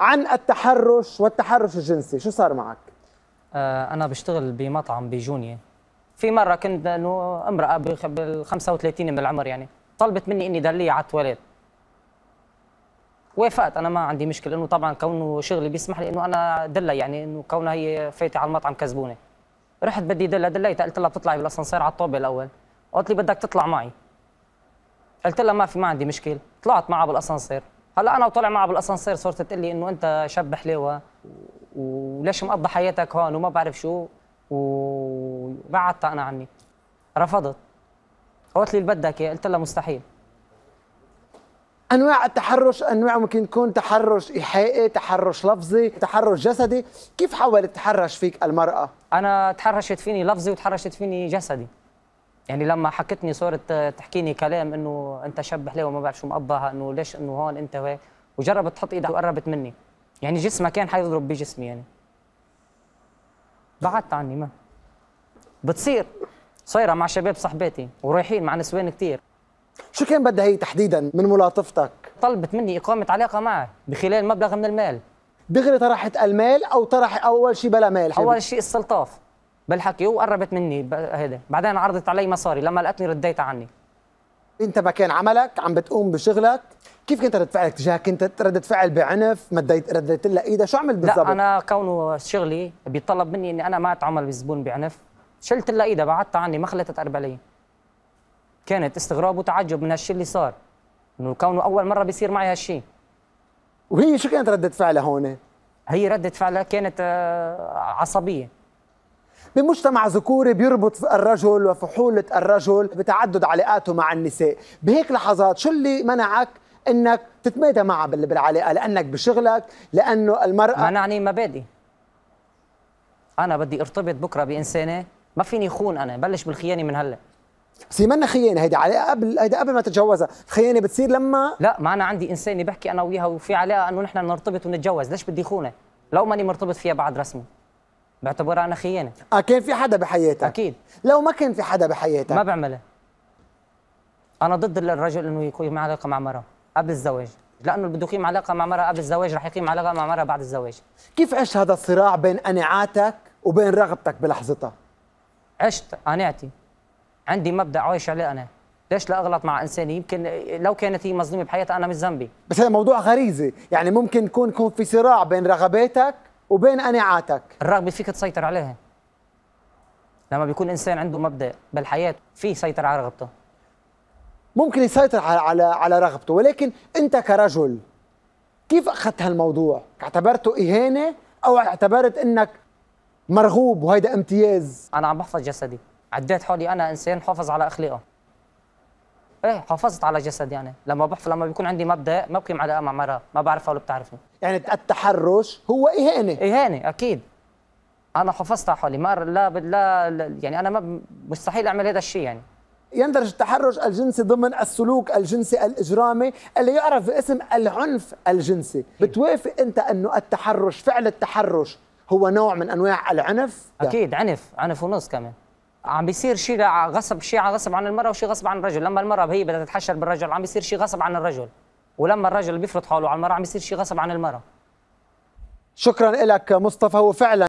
عن التحرش والتحرش الجنسي شو صار معك آه، انا بشتغل بمطعم بجونيا في مره كنت انه امراه بال 35 من العمر يعني طلبت مني اني دليها على التواليت وافقت انا ما عندي مشكله انه طبعا كونه شغلي بيسمح لي انه انا دله يعني انه كونها هي فايته على المطعم كزبونه رحت بدي دله دليتها قلت لها بتطلعي بالاسانسير على الطوبه الاول قلت لي بدك تطلع معي قلت لها ما في ما عندي مشكله طلعت معها بالاسانسير هلا انا وطلع معها بالاسانسير صرت تقول لي انه انت شاب حليوه وليش مقضى حياتك هون وما بعرف شو وبعدتها انا عني رفضت قالت لي اللي بدك اياه قلت لها مستحيل انواع التحرش انواع ممكن تكون تحرش ايحائي تحرش لفظي تحرش جسدي كيف حاولت تحرش فيك المراه انا تحرشت فيني لفظي وتحرشت فيني جسدي يعني لما حكتني صارت تحكيني كلام انه انت شب حلاوه وما بعرف شو مقبها انه ليش انه هون انت وهيك وجربت تحط ايدها وقربت مني يعني جسمها كان حيضرب بجسمي يعني بعدت عني ما بتصير صايره مع شباب صحباتي ورايحين مع نسوان كثير شو كان بدها هي تحديدا من ملاطفتك؟ طلبت مني اقامه علاقه معها بخلال مبلغ من المال دغري طرحت المال او طرح اول شيء بلا مال اول شيء السلطاف بالحكي وقربت مني هيدا بعدين عرضت علي مصاري لما لقتني رديت عني انت مكان عملك عم بتقوم بشغلك كيف كنت رد فعلك تجاهك كنت ردة فعل بعنف مديت رديت لها ايدها شو عملت بالضبط لا انا كونه شغلي بيطلب مني اني انا ما اتعامل بالزبون بعنف شلت لها ايدها بعدتها عني ما خليتها تقرب علي كانت استغراب وتعجب من هالشيء اللي صار انه كونه اول مره بيصير معي هالشيء وهي شو كانت ردة فعلها هون هي ردة فعلها كانت آه، عصبية بمجتمع ذكوري بيربط الرجل وفحولة الرجل بتعدد علاقاته مع النساء بهيك لحظات شو اللي منعك انك تتمادى معها بالعلاقه لانك بشغلك لانه المراه منعني مبادئ انا بدي ارتبط بكره بانسانه ما فيني خون انا بلش بالخيانه من هلا بس منا خيانه هيدي علاقه قبل هيدي قبل ما تتجوزها الخيانه بتصير لما لا ما انا عندي انسانه بحكي انا وياها وفي علاقه انه نحن نرتبط ونتجوز ليش بدي خونه لو ماني مرتبط فيها بعد رسمي بعتبرها انا خيانه اه كان في حدا بحياتك اكيد لو ما كان في حدا بحياتك ما بعملها انا ضد الرجل انه يقيم علاقه مع مرة قبل الزواج لانه بده يقيم علاقه مع مرة قبل الزواج رح يقيم علاقه مع مرة بعد الزواج كيف عشت هذا الصراع بين قناعاتك وبين رغبتك بلحظتها عشت قناعتي عندي مبدا عايش عليه انا ليش لا اغلط مع انسان يمكن لو كانت هي مظلومه بحياتها انا مش ذنبي بس هذا موضوع غريزه يعني ممكن يكون يكون في صراع بين رغباتك وبين قناعاتك الرغبه فيك تسيطر عليها لما بيكون انسان عنده مبدا بالحياه في يسيطر على رغبته ممكن يسيطر على على, على رغبته ولكن انت كرجل كيف اخذت هالموضوع اعتبرته اهانه او اعتبرت انك مرغوب وهيدا امتياز انا عم بحفظ جسدي عديت حولي انا انسان حافظ على اخلاقه ايه حافظت على جسدي يعني لما بحفظ لما بيكون عندي مبدا ما بقيم على امام ما بعرفها ولا بتعرفني يعني التحرش هو اهانه اهانه اكيد انا حافظت على حالي ما لا لا يعني انا ما مستحيل اعمل هذا الشيء يعني يندرج التحرش الجنسي ضمن السلوك الجنسي الاجرامي اللي يعرف باسم العنف الجنسي بتوافق انت انه التحرش فعل التحرش هو نوع من انواع العنف اكيد عنف عنف ونص كمان عم بيصير شيء غصب شيء غصب عن المراه وشيء غصب عن الرجل لما المراه هي بدها تتحشر بالرجل عم بيصير شيء غصب عن الرجل ولما الرجل بيفرض حاله على المراه عم بيصير شيء غصب عن المراه شكرا لك مصطفى وفعلا